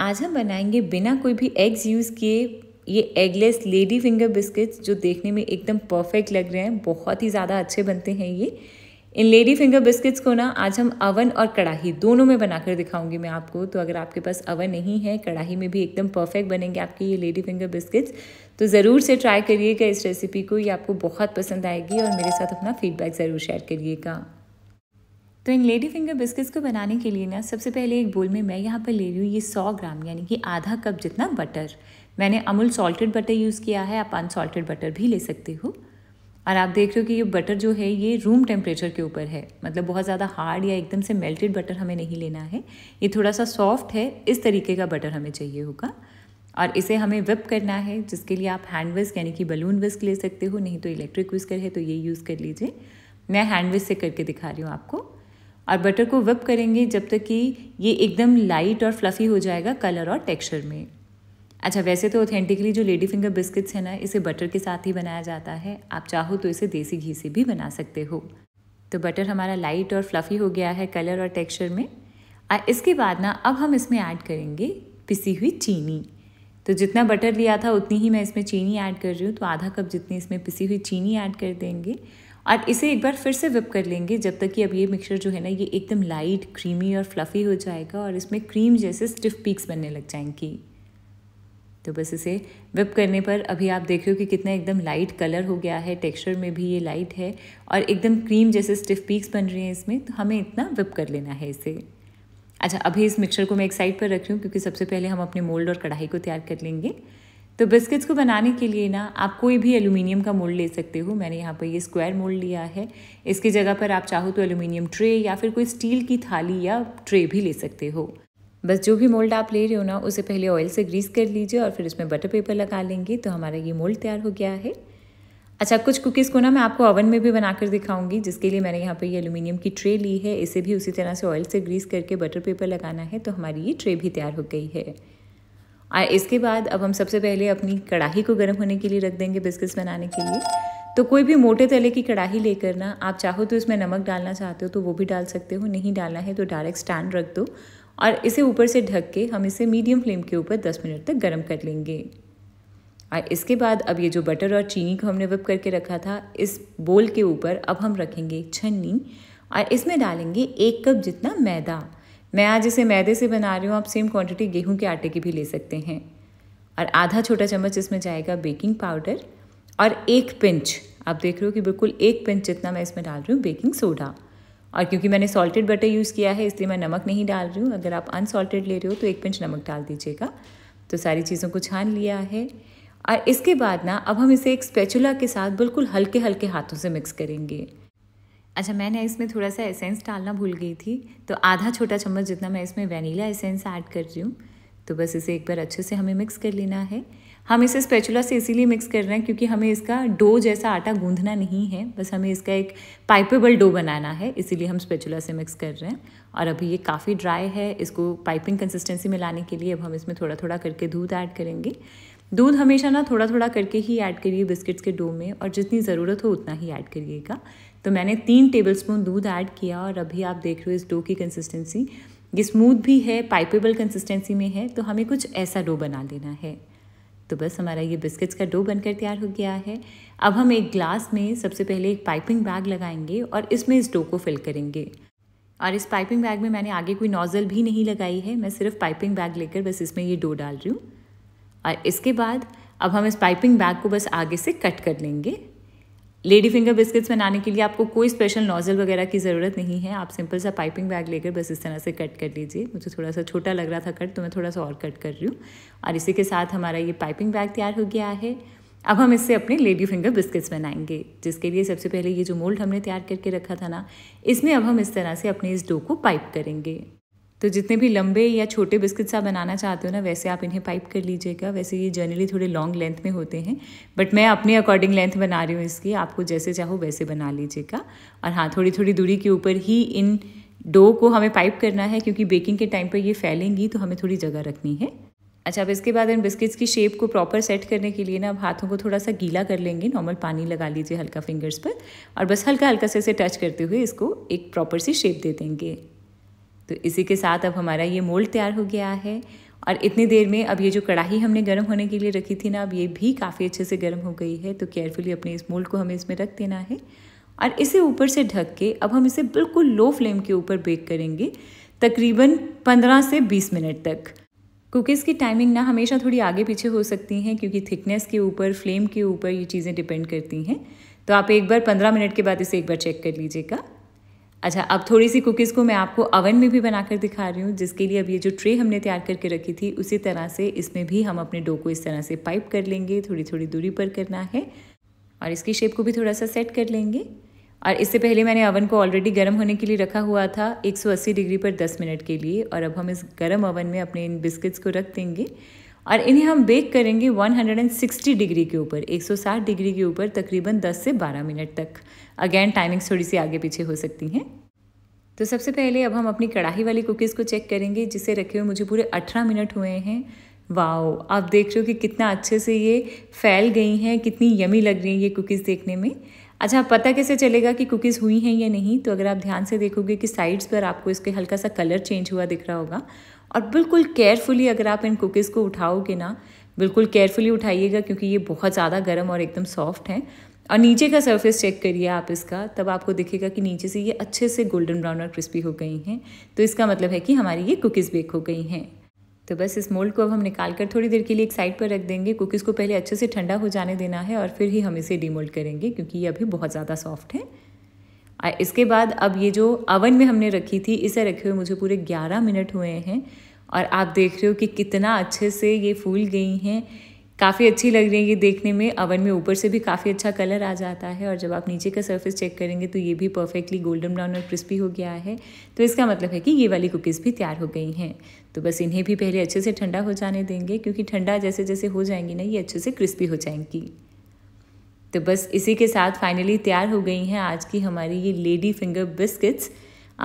आज हम बनाएंगे बिना कोई भी एग्स यूज़ किए ये एगलेस लेडी फिंगर बिस्किट्स जो देखने में एकदम परफेक्ट लग रहे हैं बहुत ही ज़्यादा अच्छे बनते हैं ये इन लेडी फिंगर बिस्किट्स को ना आज हम अवन और कढ़ाई दोनों में बनाकर दिखाऊंगी मैं आपको तो अगर आपके पास अवन नहीं है कढ़ाई में भी एकदम परफेक्ट बनेंगे आपके ये लेडी फिंगर बिस्किट्स तो ज़रूर से ट्राई करिएगा इस रेसिपी को ये आपको बहुत पसंद आएगी और मेरे साथ अपना फीडबैक ज़रूर शेयर करिएगा तो इन लेडी फिंगर बिस्किट्स को बनाने के लिए ना सबसे पहले एक बोल में मैं यहाँ पर ले रही हूँ ये सौ ग्राम यानी कि आधा कप जितना बटर मैंने अमूल सॉल्टेड बटर यूज़ किया है आप अनसॉल्टेड बटर भी ले सकते हो और आप देख रहे हो कि ये बटर जो है ये रूम टेम्परेचर के ऊपर है मतलब बहुत ज़्यादा हार्ड या एकदम से मेल्टेड बटर हमें नहीं लेना है ये थोड़ा सा सॉफ्ट है इस तरीके का बटर हमें चाहिए होगा और इसे हमें विप करना है जिसके लिए आप हैंड विस्क यानी कि बलून विस्क ले सकते हो नहीं तो इलेक्ट्रिक विस्कर है तो ये यूज़ कर लीजिए मैं हैंड विस्क से करके दिखा रही हूँ आपको और बटर को विप करेंगे जब तक कि ये एकदम लाइट और फ्लफ़ी हो जाएगा कलर और टेक्सचर में अच्छा वैसे तो ऑथेंटिकली जो लेडी फिंगर बिस्किट्स हैं ना इसे बटर के साथ ही बनाया जाता है आप चाहो तो इसे देसी घी से भी बना सकते हो तो बटर हमारा लाइट और फ्लफ़ी हो गया है कलर और टेक्सचर में और इसके बाद ना अब हम इसमें ऐड करेंगे पिसी हुई चीनी तो जितना बटर लिया था उतनी ही मैं इसमें चीनी ऐड कर रही हूँ तो आधा कप जितनी इसमें पिसी हुई चीनी ऐड कर देंगे और इसे एक बार फिर से विप कर लेंगे जब तक कि अब ये मिक्सचर जो है ना ये एकदम लाइट क्रीमी और फ्लफ़ी हो जाएगा और इसमें क्रीम जैसे स्टिफ पीक्स बनने लग जाएंगी तो बस इसे विप करने पर अभी आप देख रहे हो कि कितना एकदम लाइट कलर हो गया है टेक्सचर में भी ये लाइट है और एकदम क्रीम जैसे स्टिफ पीक्स बन रही हैं इसमें तो हमें इतना विप कर लेना है इसे अच्छा अभी इस मिक्सचर को मैं एक साइड पर रख रही हूँ क्योंकि सबसे पहले हम अपने मोल्ड और कढ़ाई को तैयार कर लेंगे तो बिस्किट्स को बनाने के लिए ना आप कोई भी एलुमिनियम का मोल्ड ले सकते हो मैंने यहाँ पर ये स्क्वायर मोल्ड लिया है इसकी जगह पर आप चाहो तो एलुमिनियम ट्रे या फिर कोई स्टील की थाली या ट्रे भी ले सकते हो बस जो भी मोल्ड आप ले रहे हो ना उसे पहले ऑयल से ग्रीस कर लीजिए और फिर उसमें बटर पेपर लगा लेंगे तो हमारा ये मोल्ड तैयार हो गया है अच्छा कुछ कुकीज़ को ना मैं आपको ओवन में भी बनाकर दिखाऊंगी जिसके लिए मैंने यहाँ पर ये एलुमिनियम की ट्रे ली है इसे भी उसी तरह से ऑयल से ग्रीस करके बटर पेपर लगाना है तो हमारी ये ट्रे भी तैयार हो गई है आ इसके बाद अब हम सबसे पहले अपनी कढ़ाई को गर्म होने के लिए रख देंगे बिस्किट्स बनाने के लिए तो कोई भी मोटे तले की कढ़ाई लेकर ना आप चाहो तो इसमें नमक डालना चाहते हो तो वो भी डाल सकते हो नहीं डालना है तो डायरेक्ट स्टैंड रख दो और इसे ऊपर से ढक के हम इसे मीडियम फ्लेम के ऊपर 10 मिनट तक गर्म कर लेंगे और इसके बाद अब ये जो बटर और चीनी को हमने विप करके रखा था इस बोल के ऊपर अब हम रखेंगे छन्नी और इसमें डालेंगे एक कप जितना मैदा मैं आज इसे मैदे से बना रही हूँ आप सेम क्वांटिटी गेहूं के आटे की भी ले सकते हैं और आधा छोटा चम्मच इसमें जाएगा बेकिंग पाउडर और एक पिंच आप देख रहे हो कि बिल्कुल एक पिंच जितना मैं इसमें डाल रही हूँ बेकिंग सोडा और क्योंकि मैंने सॉल्टेड बटर यूज़ किया है इसलिए मैं नमक नहीं डाल रही हूँ अगर आप अनसॉल्टेड ले रहे हो तो एक पिंच नमक डाल दीजिएगा तो सारी चीज़ों को छान लिया है और इसके बाद ना अब हम इसे एक स्पेचुला के साथ बिल्कुल हल्के हल्के हाथों से मिक्स करेंगे अच्छा मैंने इसमें थोड़ा सा एसेंस डालना भूल गई थी तो आधा छोटा चम्मच जितना मैं इसमें वनीला एसेंस ऐड कर रही हूँ तो बस इसे एक बार अच्छे से हमें मिक्स कर लेना है हम इसे स्पेचुला से इसीलिए मिक्स कर रहे हैं क्योंकि हमें इसका डो जैसा आटा गूंधना नहीं है बस हमें इसका एक पाइपेबल डो बनाना है इसीलिए हम स्पेचुला से मिक्स कर रहे हैं और अभी ये काफ़ी ड्राई है इसको पाइपिंग कंसिस्टेंसी में लाने के लिए अब हम इसमें थोड़ा थोड़ा करके दूध ऐड करेंगे दूध हमेशा ना थोड़ा थोड़ा करके ही ऐड करिए बिस्किट्स के डो में और जितनी ज़रूरत हो उतना ही ऐड करिएगा तो मैंने तीन टेबलस्पून दूध ऐड किया और अभी आप देख रहे हो इस डो की कंसिस्टेंसी ये स्मूथ भी है पाइपेबल कंसिस्टेंसी में है तो हमें कुछ ऐसा डो बना लेना है तो बस हमारा ये बिस्किट्स का डो बनकर तैयार हो गया है अब हम एक ग्लास में सबसे पहले एक पाइपिंग बैग लगाएंगे और इसमें इस डो को फिल करेंगे और इस पाइपिंग बैग में मैंने आगे कोई नोज़ल भी नहीं लगाई है मैं सिर्फ पाइपिंग बैग लेकर बस इसमें ये डो डाल रही हूँ और इसके बाद अब हम इस पाइपिंग बैग को बस आगे से कट कर लेंगे लेडी फिंगर बिस्किट्स बनाने के लिए आपको कोई स्पेशल नोज़ल वगैरह की ज़रूरत नहीं है आप सिंपल सा पाइपिंग बैग लेकर बस इस तरह से कट कर लीजिए मुझे थोड़ा सा छोटा लग रहा था कट तो मैं थोड़ा सा और कट कर रही हूँ और इसी के साथ हमारा ये पाइपिंग बैग तैयार हो गया है अब हम इससे अपने लेडी फिंगर बिस्किट्स बनाएंगे जिसके लिए सबसे पहले ये जो मोल्ड हमने तैयार करके रखा था ना इसमें अब हम इस तरह से अपने इस डो को पाइप करेंगे तो जितने भी लंबे या छोटे बिस्किट्स आप बनाना चाहते हो ना वैसे आप इन्हें पाइप कर लीजिएगा वैसे ये जनरली थोड़े लॉन्ग लेंथ में होते हैं बट मैं अपने अकॉर्डिंग लेंथ बना रही हूँ इसकी आपको जैसे चाहो वैसे बना लीजिएगा और हाँ थोड़ी थोड़ी दूरी के ऊपर ही इन डो को हमें पाइप करना है क्योंकि बेकिंग के टाइम पर ये फैलेंगी तो हमें थोड़ी जगह रखनी है अच्छा अब इसके बाद इन बिस्किट्स की शेप को प्रॉपर सेट करने के लिए ना आप हाथों को थोड़ा सा गीला कर लेंगे नॉर्मल पानी लगा लीजिए हल्का फिंगर्स पर और बस हल्का हल्का से इसे टच करते हुए इसको एक प्रॉपर सी शेप दे देंगे तो इसी के साथ अब हमारा ये मोल्ड तैयार हो गया है और इतनी देर में अब ये जो कढ़ाई हमने गर्म होने के लिए रखी थी ना अब ये भी काफ़ी अच्छे से गर्म हो गई है तो केयरफुली अपने इस मोल्ड को हमें इसमें रख देना है और इसे ऊपर से ढक के अब हम इसे बिल्कुल लो फ्लेम के ऊपर बेक करेंगे तकरीबन 15 से 20 मिनट तक कुकीज़ की टाइमिंग ना हमेशा थोड़ी आगे पीछे हो सकती हैं क्योंकि थिकनेस के ऊपर फ्लेम के ऊपर ये चीज़ें डिपेंड करती हैं तो आप एक बार 15 मिनट के बाद इसे एक बार चेक कर लीजिएगा अच्छा अब थोड़ी सी कुकीज़ को मैं आपको अवन में भी बनाकर दिखा रही हूँ जिसके लिए अब ये जो ट्रे हमने तैयार करके रखी थी उसी तरह से इसमें भी हम अपने डो को इस तरह से पाइप कर लेंगे थोड़ी थोड़ी दूरी पर करना है और इसकी शेप को भी थोड़ा सा सेट कर लेंगे और इससे पहले मैंने अवन को ऑलरेडी गर्म होने के लिए रखा हुआ था 180 डिग्री पर 10 मिनट के लिए और अब हम इस गर्म अवन में अपने इन बिस्किट्स को रख देंगे और इन्हें हम बेक करेंगे 160 डिग्री के ऊपर 160 डिग्री के ऊपर तकरीबन 10 से 12 मिनट तक अगेन टाइमिंग्स थोड़ी सी आगे पीछे हो सकती हैं तो सबसे पहले अब हम अपनी कढ़ाई वाली कुकीज़ को चेक करेंगे जिसे रखे हुए मुझे पूरे अठारह मिनट हुए हैं वाओ आप देख रहे हो कि कितना अच्छे से ये फैल गई हैं कितनी यमी लग रही हैं ये कुकीज़ देखने में अच्छा पता कैसे चलेगा कि कुकीज़ हुई हैं या नहीं तो अगर आप ध्यान से देखोगे कि साइड्स पर आपको इसके हल्का सा कलर चेंज हुआ दिख रहा होगा और बिल्कुल केयरफुली अगर आप इन कुकीज़ को उठाओगे ना बिल्कुल केयरफुली उठाइएगा क्योंकि ये बहुत ज़्यादा गर्म और एकदम सॉफ्ट हैं और नीचे का सरफेस चेक करिए आप इसका तब आपको दिखेगा कि नीचे से ये अच्छे से गोल्डन ब्राउन और क्रिस्पी हो गई हैं तो इसका मतलब है कि हमारी ये कुकीज़ बेक हो गई हैं तो बस इस मोल्ड को अब हम निकाल कर थोड़ी देर के लिए एक साइड पर रख देंगे कुकीज़ को पहले अच्छे से ठंडा हो जाने देना है और फिर ही हम इसे डीमोल्ड करेंगे क्योंकि ये अभी बहुत ज़्यादा सॉफ्ट है इसके बाद अब ये जो अवन में हमने रखी थी इसे रखे हुए मुझे पूरे ग्यारह मिनट हुए हैं और आप देख रहे हो कि कितना अच्छे से ये फूल गई हैं काफ़ी अच्छी लग रही है ये देखने में अवन में ऊपर से भी काफ़ी अच्छा कलर आ जाता है और जब आप नीचे का सरफेस चेक करेंगे तो ये भी परफेक्टली गोल्डन ब्राउन और क्रिस्पी हो गया है तो इसका मतलब है कि ये वाली कुकीज़ भी तैयार हो गई हैं तो बस इन्हें भी पहले अच्छे से ठंडा हो जाने देंगे क्योंकि ठंडा जैसे जैसे हो जाएंगी ना ये अच्छे से क्रिस्पी हो जाएंगी तो बस इसी के साथ फाइनली तैयार हो गई हैं आज की हमारी ये लेडी फिंगर बिस्किट्स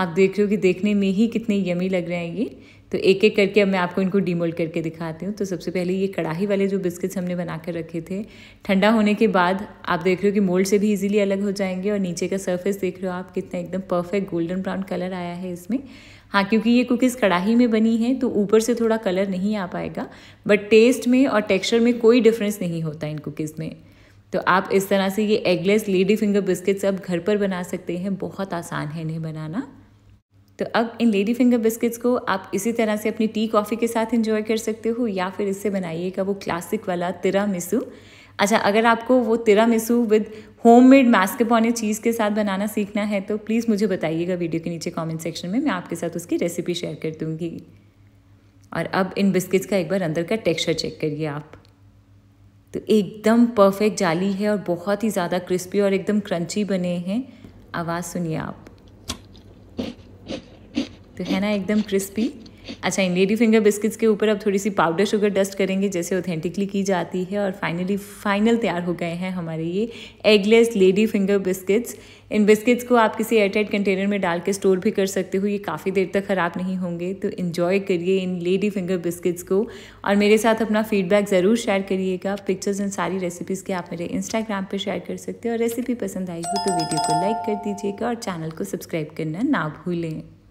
आप देख रहे हो कि देखने में ही कितने यमी लग रहे हैं ये तो एक एक करके अब मैं आपको इनको डीमोल्ड करके दिखाती हूँ तो सबसे पहले ये कढ़ाई वाले जो बिस्किट्स हमने बना कर रखे थे ठंडा होने के बाद आप देख रहे हो कि मोल्ड से भी इजीली अलग हो जाएंगे और नीचे का सरफेस देख रहे हो आप कितना एकदम परफेक्ट गोल्डन ब्राउन कलर आया है इसमें हाँ क्योंकि ये कुकीज़ कढ़ाई में बनी है तो ऊपर से थोड़ा कलर नहीं आ पाएगा बट टेस्ट में और टेक्स्चर में कोई डिफरेंस नहीं होता इन कुकीज़ में तो आप इस तरह से ये एगलेस लेडी फिंगर बिस्किट्स अब घर पर बना सकते हैं बहुत आसान है इन्हें बनाना तो अब इन लेडी फिंगर बिस्किट्स को आप इसी तरह से अपनी टी कॉफ़ी के साथ इन्जॉय कर सकते हो या फिर इससे बनाइएगा वो क्लासिक वाला तिरा मिसू अच्छा अगर आपको वो tiramisu with homemade mascarpone cheese के साथ बनाना सीखना है तो प्लीज़ मुझे बताइएगा वीडियो के नीचे कमेंट सेक्शन में मैं आपके साथ उसकी रेसिपी शेयर कर दूँगी और अब इन बिस्किट्स का एक बार अंदर का टेक्सचर चेक करिए आप तो एकदम परफेक्ट जाली है और बहुत ही ज़्यादा क्रिस्पी और एकदम क्रंची बने हैं आवाज़ सुनिए आप तो है ना एकदम क्रिस्पी अच्छा इन लेडी फिंगर बिस्किट्स के ऊपर अब थोड़ी सी पाउडर शुगर डस्ट करेंगे जैसे ऑथेंटिकली की जाती है और फाइनली फाइनल तैयार हो गए हैं हमारे ये एगलेस लेडी फिंगर बिस्किट्स इन बिस्किट्स को आप किसी एयरटाइट कंटेनर में डाल के स्टोर भी कर सकते हो ये काफ़ी देर तक ख़राब नहीं होंगे तो इन्जॉय करिए इन लेडी फिंगर बिस्किट्स को और मेरे साथ अपना फीडबैक ज़रूर शेयर करिएगा पिक्चर्स इन सारी रेसिपीज़ के आप मेरे इंस्टाग्राम पर शेयर कर सकते हो और रेसिपी पसंद आई हो तो वीडियो को लाइक कर दीजिएगा और चैनल को सब्सक्राइब करना ना भूलें